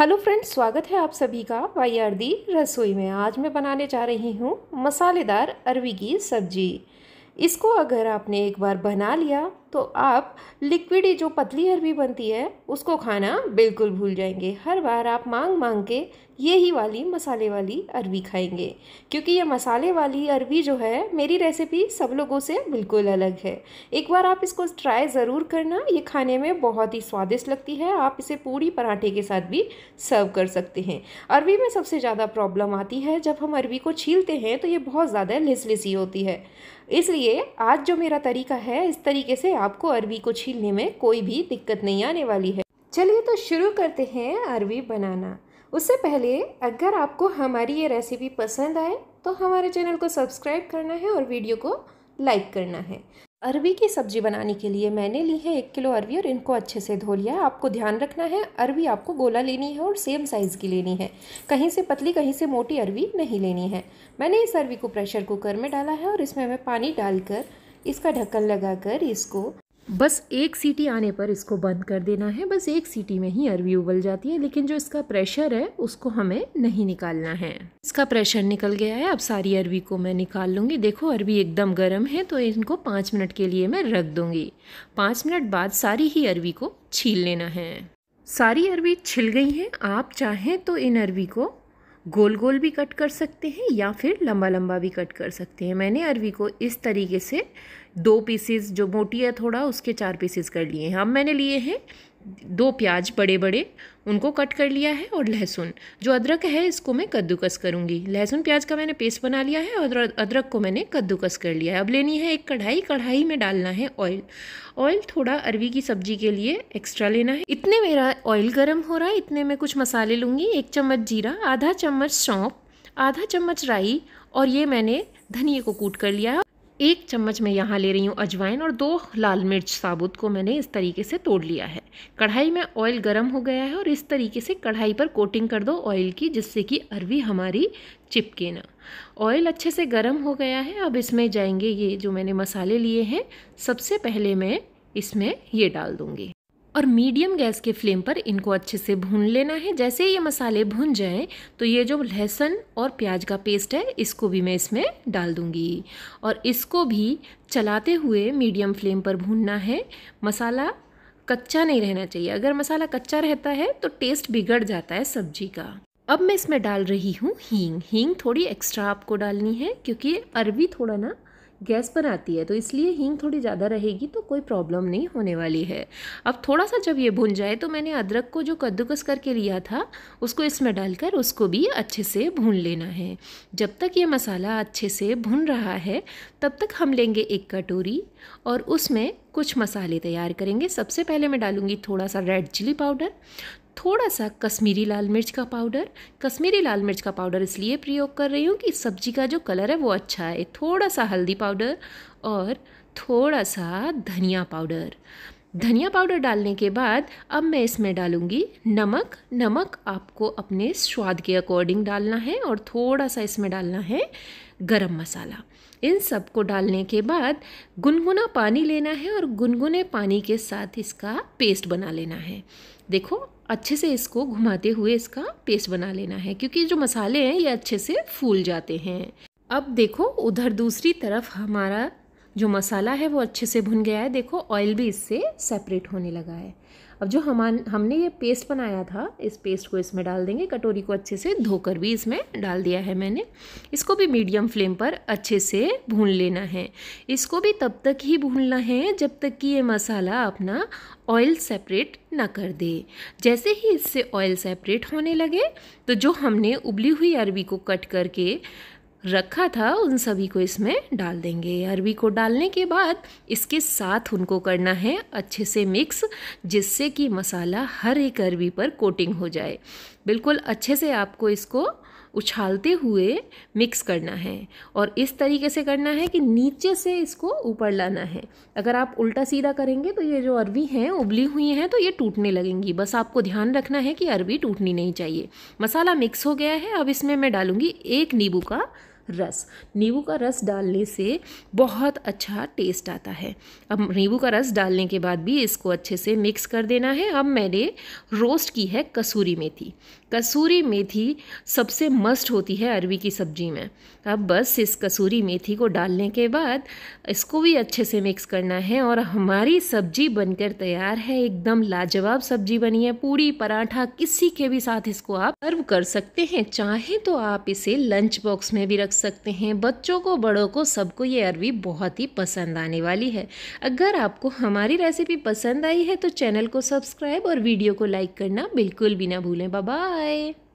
hello friends स्वागत है आप सभी का वाई अरदी रसोई में आज मैं बनाने जा रही हूँ मसालेदार अरवी की सब्जी इसको अगर आपने एक बार बना लिया तो आप लिक्विड जो पतली अरबी बनती है उसको खाना बिल्कुल भूल जाएंगे हर बार आप मांग मांग के ये ही वाली मसाले वाली अरबी खाएंगे क्योंकि ये मसाले वाली अरबी जो है मेरी रेसिपी सब लोगों से बिल्कुल अलग है एक बार आप इसको ट्राई ज़रूर करना ये खाने में बहुत ही स्वादिष्ट लगती है आप इसे पूड़ी पराठे के साथ भी सर्व कर सकते हैं अरबी में सबसे ज़्यादा प्रॉब्लम आती है जब हम अरबी को छीलते हैं तो ये बहुत ज़्यादा लिसलिसी होती है इसलिए आज जो मेरा तरीका है इस तरीके से आपको अरवी को छीलने में कोई भी दिक्कत नहीं आने वाली है चलिए तो शुरू करते हैं अरवी बनाना उससे पहले अगर आपको हमारी ये रेसिपी पसंद आए तो हमारे चैनल को सब्सक्राइब करना है और वीडियो को लाइक करना है अरवी की सब्जी बनाने के लिए मैंने ली है एक किलो अरवी और इनको अच्छे से धो लिया आपको ध्यान रखना है अरवी आपको गोला लेनी है और सेम साइज़ की लेनी है कहीं से पतली कहीं से मोटी अरवी नहीं लेनी है मैंने इस अरवी को प्रेशर कुकर में डाला है और इसमें मैं पानी डालकर इसका ढक्कन लगाकर इसको बस एक सीटी आने पर इसको बंद कर देना है बस एक सीटी में ही अरवी उबल जाती है लेकिन जो इसका प्रेशर है उसको हमें नहीं निकालना है इसका प्रेशर निकल गया है अब सारी अरवी को मैं निकाल लूँगी देखो अरवी एकदम गर्म है तो इनको पाँच मिनट के लिए मैं रख दूँगी पाँच मिनट बाद सारी ही अरवी को छील लेना है सारी अरवी छिल गई हैं आप चाहें तो इन अरवी को गोल गोल भी कट कर सकते हैं या फिर लंबा लंबा भी कट कर सकते हैं मैंने अरवी को इस तरीके से दो पीसेस जो मोटी है थोड़ा उसके चार पीसेस कर लिए हैं अब मैंने लिए हैं दो प्याज बड़े बड़े उनको कट कर लिया है और लहसुन जो अदरक है इसको मैं कद्दूकस करूँगी लहसुन प्याज का मैंने पेस्ट बना लिया है और अदरक को मैंने कद्दूकस कर लिया है अब लेनी है एक कढ़ाई कढ़ाई में डालना है ऑयल ऑयल थोड़ा अरवी की सब्जी के लिए एक्स्ट्रा लेना है इतने मेरा ऑयल गर्म हो रहा है इतने में कुछ मसाले लूँगी एक चम्मच जीरा आधा चम्मच सौंप आधा चम्मच राई और ये मैंने धनिए को कूट कर लिया है एक चम्मच मैं यहाँ ले रही हूँ अजवाइन और दो लाल मिर्च साबुत को मैंने इस तरीके से तोड़ लिया है कढ़ाई में ऑयल गर्म हो गया है और इस तरीके से कढ़ाई पर कोटिंग कर दो ऑयल की जिससे कि अरवी हमारी चिपके ना ऑयल अच्छे से गर्म हो गया है अब इसमें जाएंगे ये जो मैंने मसाले लिए हैं सबसे पहले मैं इसमें ये डाल दूँगी और मीडियम गैस के फ्लेम पर इनको अच्छे से भून लेना है जैसे ये मसाले भून जाएं तो ये जो लहसुन और प्याज का पेस्ट है इसको भी मैं इसमें डाल दूँगी और इसको भी चलाते हुए मीडियम फ्लेम पर भूनना है मसाला कच्चा नहीं रहना चाहिए अगर मसाला कच्चा रहता है तो टेस्ट बिगड़ जाता है सब्जी का अब मैं इसमें डाल रही हूँ हींग हींग थोड़ी एक्स्ट्रा आपको डालनी है क्योंकि अरबी थोड़ा ना गैस पर आती है तो इसलिए हींग थोड़ी ज़्यादा रहेगी तो कोई प्रॉब्लम नहीं होने वाली है अब थोड़ा सा जब ये भुन जाए तो मैंने अदरक को जो कद्दूकस करके लिया था उसको इसमें डालकर उसको भी अच्छे से भून लेना है जब तक ये मसाला अच्छे से भुन रहा है तब तक हम लेंगे एक कटोरी और उसमें कुछ मसाले तैयार करेंगे सबसे पहले मैं डालूँगी थोड़ा सा रेड चिली पाउडर थोड़ा सा कश्मीरी लाल मिर्च का पाउडर कश्मीरी लाल मिर्च का पाउडर इसलिए प्रयोग कर रही हूँ कि सब्जी का जो कलर है वो अच्छा है थोड़ा सा हल्दी पाउडर और थोड़ा सा धनिया पाउडर धनिया पाउडर डालने के बाद अब मैं इसमें डालूँगी नमक नमक आपको अपने स्वाद के अकॉर्डिंग डालना है और थोड़ा सा इसमें डालना है गरम मसाला इन सब को डालने के बाद गुनगुना पानी लेना है और गुनगुने पानी के साथ इसका पेस्ट बना लेना है देखो अच्छे से इसको घुमाते हुए इसका पेस्ट बना लेना है क्योंकि जो मसाले हैं ये अच्छे से फूल जाते हैं अब देखो उधर दूसरी तरफ हमारा जो मसाला है वो अच्छे से भुन गया है देखो ऑयल भी इससे सेपरेट होने लगा है अब जो हम हमने ये पेस्ट बनाया था इस पेस्ट को इसमें डाल देंगे कटोरी को अच्छे से धोकर भी इसमें डाल दिया है मैंने इसको भी मीडियम फ्लेम पर अच्छे से भून लेना है इसको भी तब तक ही भूनना है जब तक कि ये मसाला अपना ऑयल सेपरेट ना कर दे जैसे ही इससे ऑयल सेपरेट होने लगे तो जो हमने उबली हुई अरबी को कट करके रखा था उन सभी को इसमें डाल देंगे अरबी को डालने के बाद इसके साथ उनको करना है अच्छे से मिक्स जिससे कि मसाला हर एक अरबी पर कोटिंग हो जाए बिल्कुल अच्छे से आपको इसको उछालते हुए मिक्स करना है और इस तरीके से करना है कि नीचे से इसको ऊपर लाना है अगर आप उल्टा सीधा करेंगे तो ये जो अरबी हैं उबली हुई हैं तो ये टूटने लगेंगी बस आपको ध्यान रखना है कि अरबी टूटनी नहीं चाहिए मसाला मिक्स हो गया है अब इसमें मैं डालूँगी एक नींबू का रस नींबू का रस डालने से बहुत अच्छा टेस्ट आता है अब नींबू का रस डालने के बाद भी इसको अच्छे से मिक्स कर देना है अब मैंने रोस्ट की है कसूरी मेथी कसूरी मेथी सबसे मस्ट होती है अरवी की सब्जी में अब बस इस कसूरी मेथी को डालने के बाद इसको भी अच्छे से मिक्स करना है और हमारी सब्जी बनकर तैयार है एकदम लाजवाब सब्जी बनी है पूरी पराठा किसी के भी साथ इसको आप सर्व कर सकते हैं चाहे तो आप इसे लंच बॉक्स में भी रख सकते हैं बच्चों को बड़ों को सबको ये अरवी बहुत ही पसंद आने वाली है अगर आपको हमारी रेसिपी पसंद आई है तो चैनल को सब्सक्राइब और वीडियो को लाइक करना बिल्कुल भी ना भूलें बाय